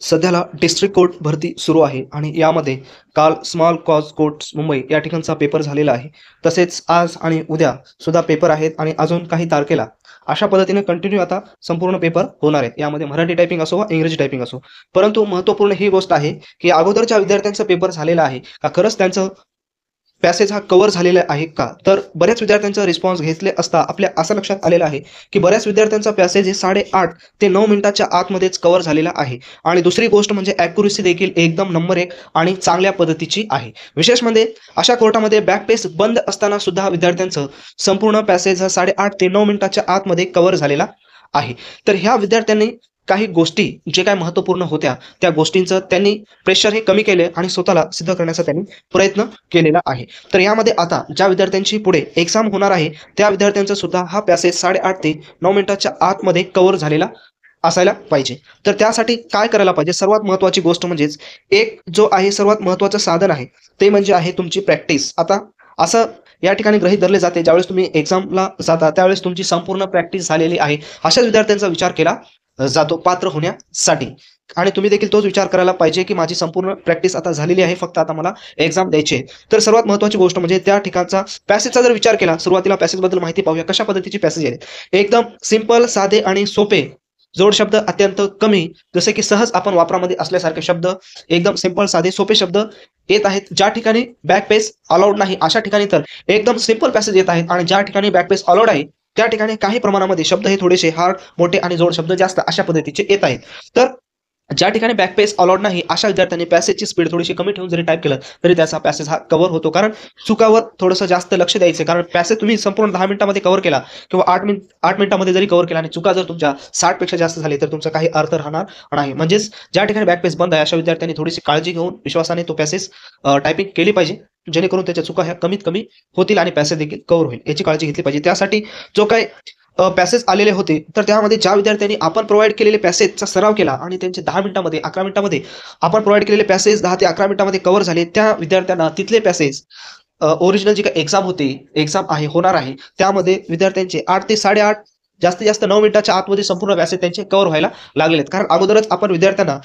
सध्याला district court भरती सुरू आहे आणि यामध्ये काल स्मॉल कॉज कोर्ट मुंबई या ठिकाणचा पेपर झालेला आहे तसेच आज आणि उद्या सुद्धा पेपर आहेत आणि अजून काही तारखेला अशा पद्धतीने कंटिन्यू आता संपूर्ण पेपर होणार आहेत यामध्ये मराठी टायपिंग असो वा इंग्रजी टायपिंग असो परंतु महत्त्वपूर्ण ही गोष्ट आहे की अगोदरच्या विद्यार्थ्यांचा पेपर झालेला आहे का खरंच त्यांचं पॅसेज हा कव्हर झालेला आहे का तर बऱ्याच विद्यार्थ्यांचा रिस्पॉन्स घेतले असता आपल्या असं लक्षात आलेलं आहे की बऱ्याच विद्यार्थ्यांचा पॅसेज हे साडेआठ ते नऊ मिनिटाच्या आतमध्येच कव्हर झालेला आहे आणि दुसरी गोष्ट म्हणजे अॅक्युरेसी देखील एकदम नंबर एक आणि चांगल्या पद्धतीची आहे विशेष म्हणजे अशा कोर्टामध्ये बॅकपेस बंद असताना सुद्धा विद्यार्थ्यांचं संपूर्ण पॅसेज हा साडेआठ ते नऊ मिनिटाच्या आतमध्ये कव्हर झालेला आहे तर ह्या विद्यार्थ्यांनी काही गोष्टी जे काय महत्त्वपूर्ण होत्या त्या गोष्टींचं त्यांनी प्रेशर हे कमी केले आणि स्वतःला सिद्ध करण्याचा त्यांनी प्रयत्न केलेला आहे तर यामध्ये आता ज्या विद्यार्थ्यांची पुढे एक्झाम होणार आहे त्या विद्यार्थ्यांचा सुद्धा हा पॅसेज साडेआठ ते नऊ मिनिटाच्या आतमध्ये कव्हर झालेला असायला पाहिजे तर त्यासाठी काय करायला पाहिजे सर्वात महत्वाची गोष्ट म्हणजेच एक जो आहे सर्वात महत्त्वाचं साधन आहे ते म्हणजे आहे तुमची प्रॅक्टिस आता असं या ठिकाणी ग्रहित धरले जाते ज्यावेळेस तुम्ही एक्झामला जाता त्यावेळेस तुमची संपूर्ण प्रॅक्टिस झालेली आहे अशाच विद्यार्थ्यांचा विचार केला जातो पात्र होण्यासाठी आणि तुम्ही देखील तोच विचार करायला पाहिजे की माझी संपूर्ण प्रॅक्टिस आता झालेली आहे फक्त आता मला एक्झाम द्यायची आहे तर सर्वात महत्वाची गोष्ट म्हणजे त्या ठिकाणचा पॅसेजचा जर विचार केला सुरुवातीला बद्दल माहिती पाहूया कशा पद्धतीची पॅसेज आहे एकदम सिंपल साधे आणि सोपे जोड शब्द अत्यंत कमी जसे की सहज आपण वापरामध्ये असल्यासारखे शब्द एकदम सिंपल साधे सोपे शब्द येत आहेत ज्या ठिकाणी बॅकपेस अलाउड नाही अशा ठिकाणी तर एकदम सिंपल पॅसेज येत आहेत आणि ज्या ठिकाणी बॅकपेस अलाउड आहे त्या ठिकाणी काही प्रमाणामध्ये शब्द हे थोडेसे हार्ड मोठे आणि जोड शब्द जास्त अशा पद्धतीचे येत आहेत तर ज्या ठिकाणी बॅकपेस पेस अलाउड नाही अशा विद्यार्थ्यांनी पॅसेजची स्पीड थोडीशी कमी ठेवून जरी टाईप केलं तरी त्याचा पॅसेज हा कव्हर होतो कारण चुकावर थोडंसं जास्त लक्ष द्यायचं कारण पॅसेज तुम्ही संपूर्ण दहा मिनिटांमध्ये कव्हर केला किंवा आठ मिनिट आठ मिनिटामध्ये जरी कव्हर केला आणि चुका जर तुमच्या साठपेक्षा जास्त झाली तर तुमचा काही अर्थ राहणार नाही म्हणजेच ज्या ठिकाणी बॅकपेस बंद आहे अशा विद्यार्थ्यांनी थोडीशी काळजी घेऊन विश्वासाने तो पॅसेस टायपिंग केली पाहिजे जेणेकरून त्याच्या चुका ह्या कमीत कमी होतील आणि पॅसेज देखील कव्हर होईल याची काळजी घेतली पाहिजे त्यासाठी जो काही पॅसेज आलेले होते तर त्यामध्ये ज्या विद्यार्थ्यांनी आपण प्रोव्हाइड केलेले पॅसेजचा सराव केला आणि त्यांचे दहा मिनिटांमध्ये अकरा मिनिटामध्ये आपण प्रोव्हाइड केलेले पॅसेज दहा ते अकरा मिनिटांमध्ये कव्हर झाले त्या विद्यार्थ्यांना तिथले पॅसेज ओरिजिनल जी काही एक्झाम होती एक्झाम आहे होणार आहे त्यामध्ये विद्यार्थ्यांचे आठ ते साडेआठ जास्तीत जास्त नऊ मिनिटाच्या आतमध्ये संपूर्ण व्यासे त्यांचे कव्हर व्हायला लागलेत कारण अगोदरच आपण विद्यार्थ्यांना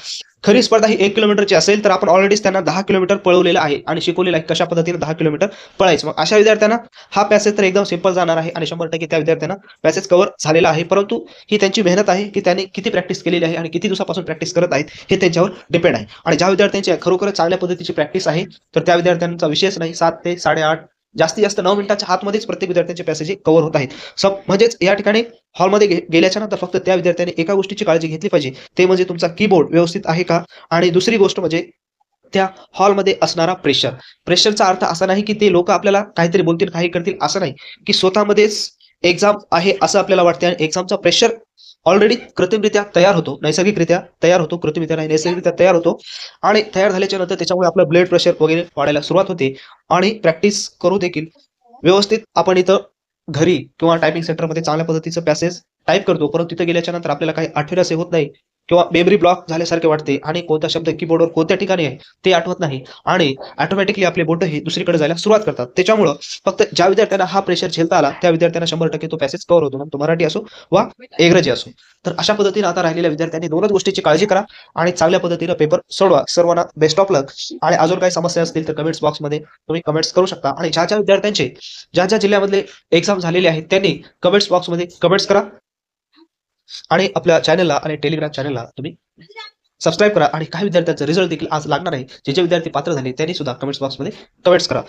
खरी स्पर्धा ही एक किलोमीटरची असेल तर आपण ऑलरेडीच त्यांना दहा किलोमीटर पळवलेलं आहे आणि शिकवलेलं आहे कशा पद्धतीने दहा किलोमीटर पळायचं मग अशा विद्यार्थ्यांना हा पॅसेज तर एकदम सिंपल जाणार आहे आणि शंभर टक्के त्या विद्यार्थ्यांना पॅसेज कव्हर झालेला आहे परंतु ही त्यांची मेहनत आहे की त्यांनी किती प्रॅक्टिस केलेली आहे आणि किती दिवसापासून प्रॅक्टिस करत आहेत हे त्यांच्यावर डिपेंड आहे आणि ज्या विद्यार्थ्यांची खरोखर चांगल्या पद्धतीची प्रॅक्टिस आहे तर त्या विद्यार्थ्यांचा विषयच नाही सात ते साडेआठ जास्तीत जास्त नऊ मिनिटाच्या आतमध्येच प्रत्येक विद्यार्थ्यांचे पॅसेज कव्हर होत आहेत सब म्हणजेच या ठिकाणी हॉलमध्ये गेल्याच्या नंतर फक्त त्या विद्यार्थ्याने एका गोष्टीची काळजी घेतली पाहिजे ते म्हणजे तुमचा कीबोर्ड व्यवस्थित आहे का आणि दुसरी गोष्ट म्हणजे त्या हॉलमध्ये असणारा प्रेशर प्रेशरचा अर्थ असा नाही की ते लोक आपल्याला काहीतरी बोलतील काही करतील असं नाही की स्वतःमध्येच एक्झाम आहे असं आपल्याला वाटते आणि एक्झामचा प्रेशर ऑलरेडी कृत्रिमरित्या तयार होतो नैसर्गिकरित्या तयार होतो कृत्रिमरित्या नाही नैसर्गिकरित्या तयार होतो आणि तयार झाल्याच्या नंतर त्याच्यामुळे आपलं ब्लड प्रेशर वगैरे वाढायला सुरुवात होते आणि प्रॅक्टिस करू देखील व्यवस्थित आपण इथं घरी किंवा टायपिंग सेंटरमध्ये चांगल्या पद्धतीचं पॅसेज टाईप करतो परंतु तिथे गेल्याच्या नंतर आपल्याला काही आठवडे असे होत नाही किंवा मेमरी ब्लॉक झाल्यासारखे वाटते आणि कोणता शब्द कीबोर्डवर कोणत्या ठिकाणी आहे ते आठवत नाही आणि ऑटोमॅटिकली आपले बोट हे दुसरीकडे जायला सुरुवात करतात त्याच्यामुळं फक्त ज्या विद्यार्थ्यांना हा प्रेशर झेलता आला त्या विद्यार्थ्यांना शंभर टक्के तो पॅसेज कव्हर होतो मग तो मराठी असो वा इंग्रजी असो तर अशा पद्धतीने आता राहिलेल्या विद्यार्थ्यांनी दोनच गोष्टीची काळजी करा आणि चांगल्या पद्धतीनं पेपर सोडवा सर्वांना बेस्ट ऑफ लक आणि अजून काही समस्या असतील तर कमेंट्स बॉक्समध्ये तुम्ही कमेंट्स करू शकता आणि ज्या ज्या विद्यार्थ्यांचे ज्या ज्या जिल्ह्यामधले एक्झाम झालेले आहेत त्यांनी कमेंट्स बॉक्समध्ये कमेंट्स करा आणि आपल्या चॅनलला आणि टेलिग्राम चॅनलला तुम्ही सबस्क्राईब करा आणि काही विद्यार्थ्यांचा रिझल्ट देखील आज लागणार आहे जे जे विद्यार्थी पात्र झाले त्यांनी सुद्धा कमेंट्स बॉक्समध्ये कमेंट्स करा